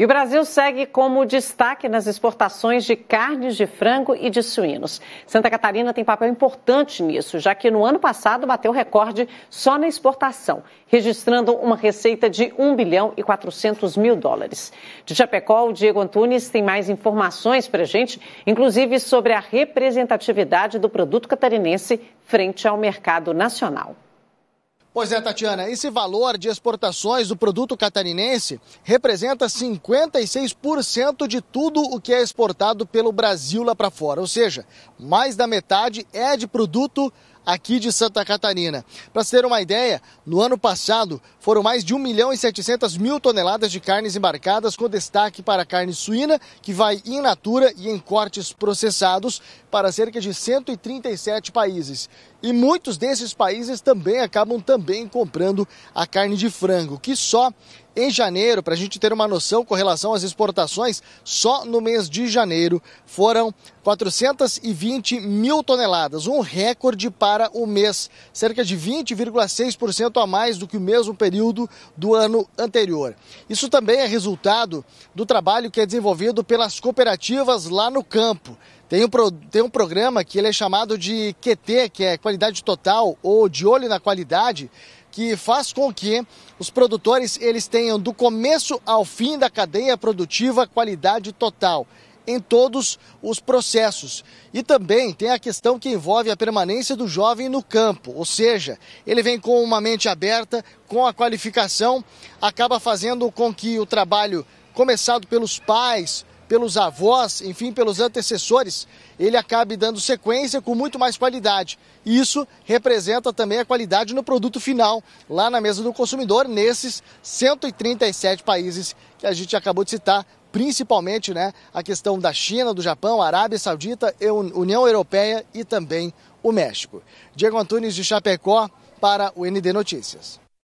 E o Brasil segue como destaque nas exportações de carnes de frango e de suínos. Santa Catarina tem papel importante nisso, já que no ano passado bateu recorde só na exportação, registrando uma receita de 1 bilhão e 400 mil dólares. De Chapecó, o Diego Antunes tem mais informações para gente, inclusive sobre a representatividade do produto catarinense frente ao mercado nacional. Pois é, Tatiana, esse valor de exportações do produto catarinense representa 56% de tudo o que é exportado pelo Brasil lá para fora, ou seja, mais da metade é de produto aqui de Santa Catarina. Para se ter uma ideia, no ano passado foram mais de 1 milhão e 700 mil toneladas de carnes embarcadas, com destaque para a carne suína, que vai in natura e em cortes processados para cerca de 137 países. E muitos desses países também acabam também comprando a carne de frango, que só em janeiro, para a gente ter uma noção com relação às exportações, só no mês de janeiro foram 420 mil toneladas, um recorde para o mês, cerca de 20,6% a mais do que o mesmo período do ano anterior. Isso também é resultado do trabalho que é desenvolvido pelas cooperativas lá no campo. Tem um, tem um programa que ele é chamado de QT, que é qualidade total ou de olho na qualidade, que faz com que os produtores eles tenham do começo ao fim da cadeia produtiva qualidade total em todos os processos. E também tem a questão que envolve a permanência do jovem no campo, ou seja, ele vem com uma mente aberta, com a qualificação, acaba fazendo com que o trabalho começado pelos pais, pelos avós, enfim, pelos antecessores, ele acabe dando sequência com muito mais qualidade. isso representa também a qualidade no produto final, lá na mesa do consumidor, nesses 137 países que a gente acabou de citar, principalmente né, a questão da China, do Japão, Arábia Saudita, União Europeia e também o México. Diego Antunes de Chapecó para o ND Notícias.